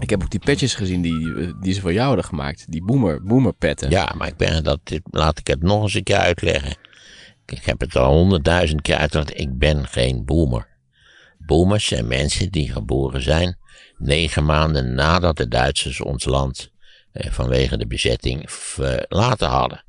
Ik heb ook die petjes gezien die, eh, die ze voor jou hadden gemaakt. Die boomer, petten. Ja, maar ik ben dat, laat ik het nog eens een keer uitleggen. Ik heb het al honderdduizend keer uitgelegd. Ik ben geen boomer. Boomers zijn mensen die geboren zijn negen maanden nadat de Duitsers ons land eh, vanwege de bezetting verlaten hadden.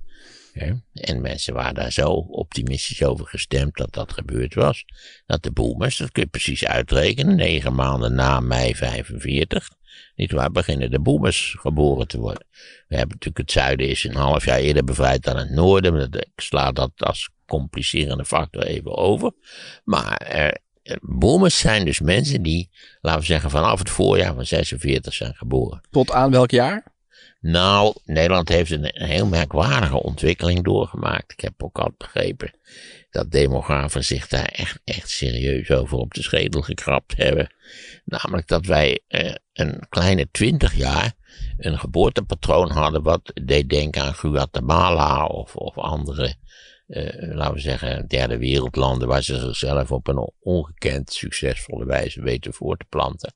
En mensen waren daar zo optimistisch over gestemd dat dat gebeurd was. Dat de boomers, dat kun je precies uitrekenen, negen maanden na mei 45, niet waar beginnen de boemers geboren te worden. We hebben natuurlijk het zuiden is een half jaar eerder bevrijd dan het noorden. Ik sla dat als complicerende factor even over. Maar er, boomers zijn dus mensen die, laten we zeggen, vanaf het voorjaar van 46 zijn geboren. Tot aan welk jaar? Nou, Nederland heeft een heel merkwaardige ontwikkeling doorgemaakt. Ik heb ook al begrepen dat demografen zich daar echt, echt serieus over op de schedel gekrapt hebben. Namelijk dat wij eh, een kleine twintig jaar een geboortepatroon hadden wat deed denken aan Guatemala of, of andere eh, laten we zeggen, derde wereldlanden, waar ze zichzelf op een ongekend succesvolle wijze weten voor te planten.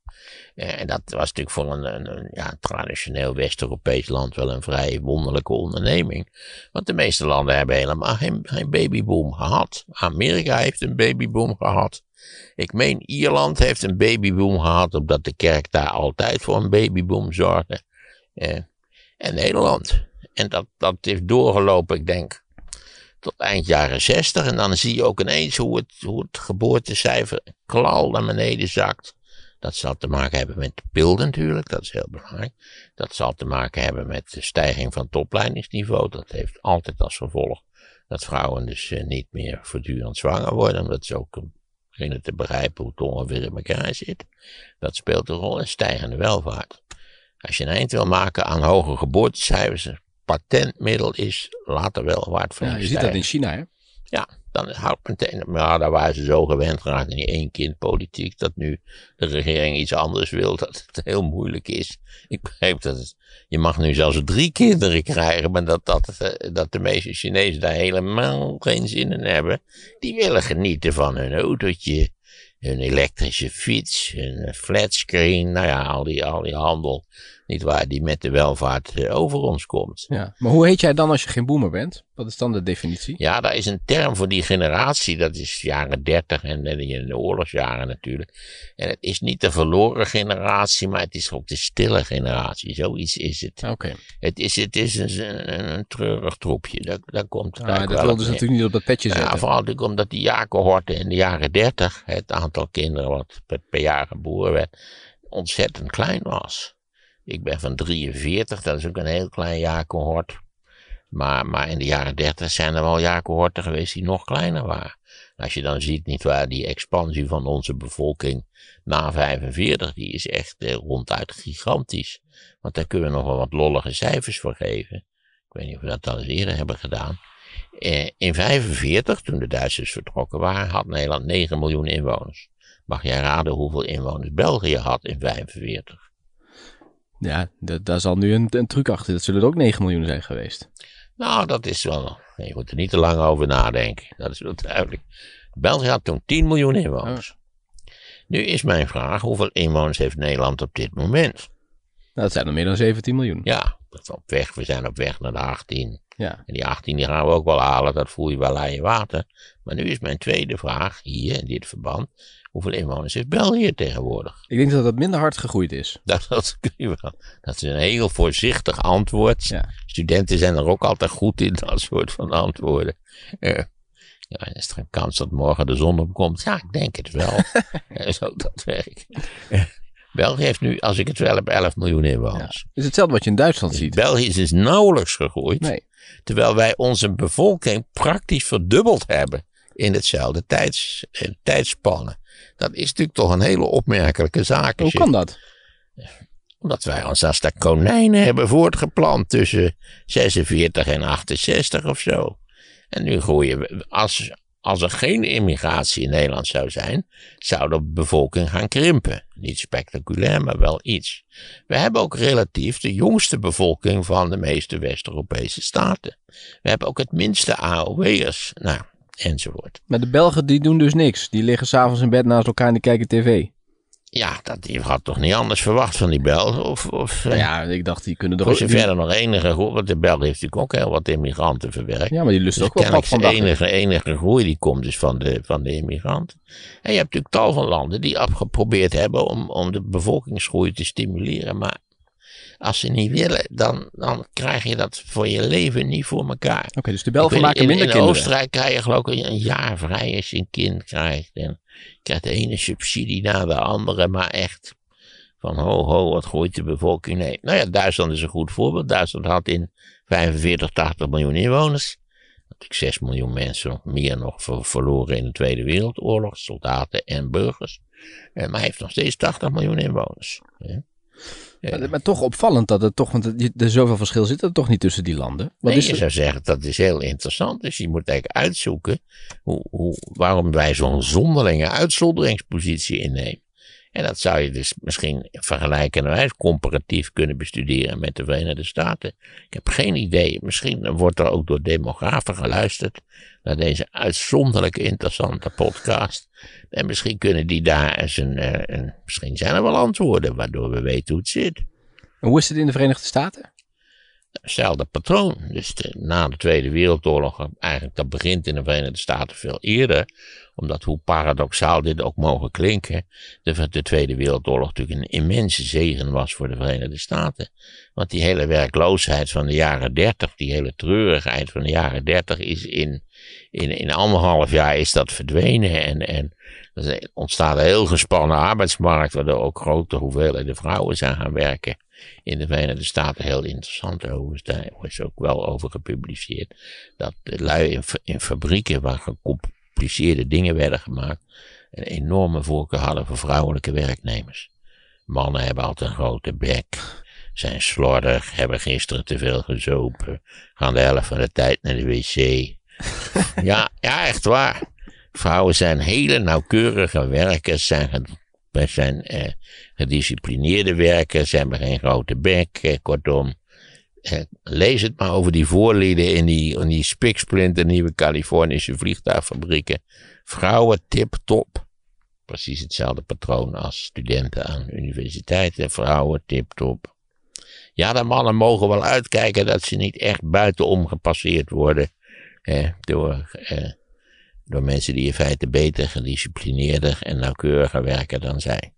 Eh, en dat was natuurlijk voor een, een, ja, traditioneel West-Europees land wel een vrij wonderlijke onderneming. Want de meeste landen hebben helemaal geen, babyboom gehad. Amerika heeft een babyboom gehad. Ik meen, Ierland heeft een babyboom gehad, omdat de kerk daar altijd voor een babyboom zorgde. Eh, en Nederland. En dat, dat is doorgelopen, ik denk, tot eind jaren 60. En dan zie je ook ineens hoe het, hoe het geboortecijfer klal naar beneden zakt. Dat zal te maken hebben met de pil natuurlijk, dat is heel belangrijk. Dat zal te maken hebben met de stijging van topleidingsniveau. Dat heeft altijd als gevolg dat vrouwen dus eh, niet meer voortdurend zwanger worden. Omdat ze ook eh, beginnen te begrijpen hoe het ongeveer in elkaar zit. Dat speelt een rol in stijgende welvaart. Als je een eind wil maken aan hoge geboortecijfers, patentmiddel is, later wel waard van. Ja, je ziet dat in China, hè? Ja, dan houdt meteen. Maar daar waren ze zo gewend geraakt in die één kind politiek. dat nu de regering iets anders wil. dat het heel moeilijk is. Ik begrijp dat je mag nu zelfs drie kinderen krijgen. maar dat, dat, eh, dat de meeste Chinezen daar helemaal geen zin in hebben. Die willen genieten van hun autootje. hun elektrische fiets. hun flatscreen. nou ja, al die, al die handel. Niet waar, die met de welvaart eh, over ons komt. Ja. Maar hoe heet jij dan als je geen boemer bent? Wat is dan de definitie? Ja, daar is een term voor die generatie. Dat is jaren 30 en in de oorlogsjaren natuurlijk. En het is niet de verloren generatie, maar het is ook de stille generatie. Zoiets is het. Ah, oké. Het is, het is een, een, een treurig troepje. Dat dat komt ah, Dat wil dus natuurlijk niet op dat petje zetten. Ja, vooral natuurlijk omdat die jakenhorten in de jaren 30, het aantal kinderen wat per, per jaar geboren werd, ontzettend klein was. Ik ben van 43, dat is ook een heel klein jaarcohort. Maar, maar in de jaren 30 zijn er wel jaarcohorten geweest die nog kleiner waren. Als je dan ziet, niet waar, die expansie van onze bevolking na 45, die is echt eh, ronduit gigantisch. Want daar kunnen we nog wel wat lollige cijfers voor geven. Ik weet niet of we dat al eens eerder hebben gedaan. Eh, in 45, toen de Duitsers vertrokken waren, had Nederland 9 miljoen inwoners. Mag jij raden hoeveel inwoners België had in 45? Ja, daar zal nu een, een, truc achter. Dat zullen er ook 9 miljoen zijn geweest. Nou, dat is wel. Je moet er niet te lang over nadenken. Dat is wel duidelijk. België had toen 10 miljoen inwoners. Nu is mijn vraag: hoeveel inwoners heeft Nederland op dit moment? Nou, dat zijn er meer dan 17 miljoen. Ja, op weg. We zijn op weg naar de 18. Ja. En die 18 die gaan we ook wel halen, dat voel je wel aan je water. Maar nu is mijn tweede vraag, hier in dit verband, hoeveel inwoners heeft België tegenwoordig? Ik denk dat dat minder hard gegroeid is. Dat, dat Dat is een heel voorzichtig antwoord. Ja. Studenten zijn er ook altijd goed in, dat soort van antwoorden. Eh, ja, is er een kans dat morgen de zon opkomt? Ja, ik denk het wel. Eh, zo dat werk. België heeft nu, als ik het wel heb, 11 miljoen inwoners. Ja. hetzelfde wat je in Duitsland ziet. België is nauwelijks gegroeid. Terwijl wij onze bevolking praktisch verdubbeld hebben in hetzelfde tijds, eh, tijdspannen. Dat is natuurlijk toch een hele opmerkelijke zaak. Hoe kan dat? Omdat wij ons als de konijnen hebben voortgeplant tussen 46 en 68 of zo. En nu groeien we, als, als er geen immigratie in Nederland zou zijn, zou de bevolking gaan krimpen. Niet spectaculair, maar wel iets. We hebben ook relatief de jongste bevolking van de meeste West-Europese staten. We hebben ook het minste AOW'ers, nou, enzovoort. Maar de Belgen die doen dus niks. Die liggen s'avonds in bed naast elkaar en die kijken tv. Ja, dat, je had toch niet anders verwacht van die Belgen? Of, of, eh? nou ja, ik dacht, die kunnen ook... Als die... verder nog enige groei... Want de Belgen heeft natuurlijk ook heel wat immigranten verwerkt. Ja, maar die lust dus ook wel wat van de enige, enige groei die komt dus van de, van de immigranten. En je hebt natuurlijk tal van landen die afgeprobeerd hebben... om, om de bevolkingsgroei te stimuleren. Maar als ze niet willen, dan, dan krijg je dat voor je leven niet voor elkaar. Oké, dus de Belgen maken minder in, kinderen. In Oostenrijk krijg je geloof ik een jaar vrij als je een kind krijgt. En je krijgt de ene subsidie na de andere, maar echt van ho ho, wat groeit de bevolking? Nee. Nou ja, Duitsland is een goed voorbeeld. Duitsland had in 45, 80 miljoen inwoners. Natuurlijk 6 miljoen mensen, meer nog verloren in de Tweede Wereldoorlog, soldaten en burgers. Maar hij heeft nog steeds 80 miljoen inwoners. Maar, toch opvallend dat er toch, want er zoveel verschil zit er toch niet tussen die landen. Wat is je zou zeggen dat is heel interessant. Dus je moet eigenlijk uitzoeken hoe, hoe, waarom wij zo'n zonderlinge uitzonderingspositie innemen. En dat zou je dus misschien vergelijkenderwijs comparatief kunnen bestuderen met de Verenigde Staten. Ik heb geen idee. Misschien wordt er ook door demografen geluisterd naar deze uitzonderlijk interessante podcast. En misschien kunnen die daar eens een, eh, een misschien zijn er wel antwoorden waardoor we weten hoe het zit. En hoe is het in de Verenigde Staten? Hetzelfde patroon. Dus na de Tweede Wereldoorlog, eigenlijk dat begint in de Verenigde Staten veel eerder, omdat hoe paradoxaal dit ook mogen klinken, de, de Tweede Wereldoorlog natuurlijk een immense zegen was voor de Verenigde Staten. Want die hele werkloosheid van de jaren 30, die hele treurigheid van de jaren 30 is in, in, in anderhalf jaar is dat verdwenen en, en er ontstaat een heel gespannen arbeidsmarkt, waardoor ook grote hoeveelheden vrouwen zijn gaan werken in de Verenigde Staten heel interessant over Daar is ook wel over gepubliceerd. Dat lui in, in fabrieken waar gecompliceerde dingen werden gemaakt. een enorme voorkeur hadden voor vrouwelijke werknemers. Mannen hebben altijd een grote bek zijn slordig, hebben gisteren te veel gezopen, gaan de helft van de tijd naar de wc. ja, ja, echt waar. Vrouwen zijn hele nauwkeurige werkers, zijn wij zijn eh, gedisciplineerde werken, zijn hebben geen grote bek, eh, kortom. Eh, lees het maar over die voorlieden in die, in die nieuwe Californische vliegtuigfabrieken. Vrouwen tip top. Precies hetzelfde patroon als studenten aan universiteiten. Vrouwen tip top. Ja, de mannen mogen wel uitkijken dat ze niet echt buitenom gepasseerd worden. Eh, door eh, door mensen die in feite beter, gedisciplineerder en nauwkeuriger werken dan zij.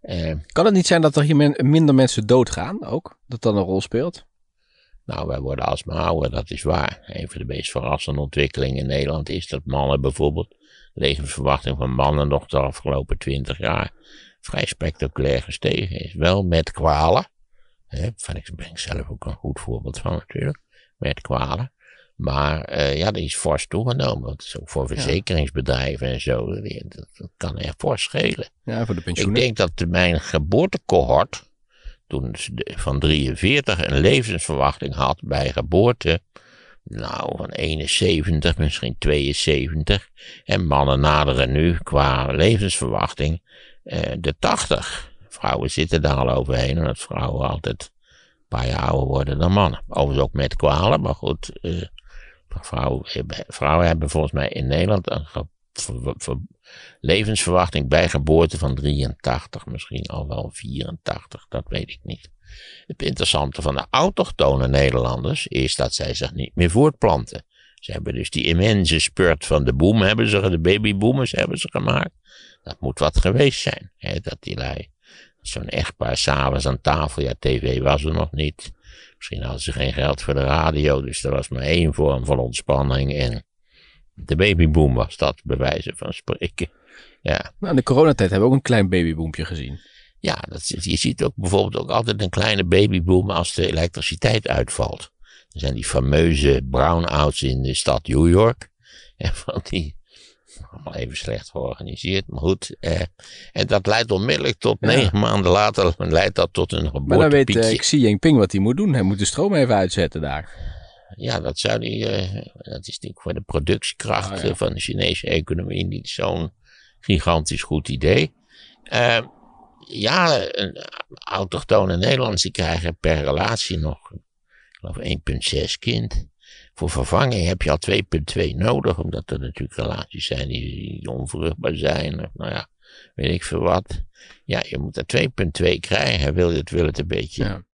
Eh, kan het niet zijn dat er hier minder mensen doodgaan ook? Dat dat een rol speelt? Nou, wij worden alsmaar ouder, dat is waar. Een van de meest verrassende ontwikkelingen in Nederland is dat mannen bijvoorbeeld, levensverwachting van mannen nog de afgelopen twintig jaar vrij spectaculair gestegen is. Wel met kwalen, hè, van ik ben ik zelf ook een goed voorbeeld van natuurlijk, met kwalen. Maar eh, ja, die is fors toegenomen. Dat is ook voor verzekeringsbedrijven en zo. Dat, kan echt fors schelen. Ja, voor de pensioenen. Ik denk dat mijn geboortecohort, toen van 43 een levensverwachting had bij geboorte, nou van 71, misschien 72. En mannen naderen nu qua levensverwachting eh, de 80. Vrouwen zitten daar al overheen, omdat vrouwen altijd een paar jaar ouder worden dan mannen. Overigens ook met kwalen, maar goed. Eh, Vrouwen, vrouwen hebben volgens mij in Nederland een levensverwachting bij geboorte van 83, misschien al wel 84, dat weet ik niet. Het interessante van de autochtone Nederlanders is dat zij zich niet meer voortplanten. Ze hebben dus die immense spurt van de boom, hebben ze, de babyboomers hebben ze gemaakt. Dat moet wat geweest zijn, hè, dat die lui Zo'n echtpaar s'avonds aan tafel. Ja, tv was er nog niet. Misschien hadden ze geen geld voor de radio. Dus er was maar één vorm van ontspanning. En de babyboom was dat, bij wijze van spreken. Ja. Nou, in de coronatijd hebben we ook een klein babyboompje gezien. Ja, dat, je ziet ook bijvoorbeeld ook altijd een kleine babyboom als de elektriciteit uitvalt. Er zijn die fameuze brownouts in de stad New York. En van die allemaal even slecht georganiseerd, maar goed. Eh, en dat leidt onmiddellijk tot negen maanden later, leidt dat tot een geboorte. Maar dan weet Ik eh, Xi Jinping wat hij moet doen. Hij moet de stroom even uitzetten daar. Ja, dat zou die, eh, dat is natuurlijk voor de productiekracht oh, eh, van de Chinese economie niet zo'n gigantisch goed idee. ja, autochtone Nederlanders krijgen per relatie nog, 1,6 kind. Voor vervanging heb je al 2,2 nodig, omdat er natuurlijk relaties zijn die, onvruchtbaar zijn. Of nou ja, weet ik veel wat. Ja, je moet er 2,2 krijgen. Wil je het, wil het een beetje. Ja.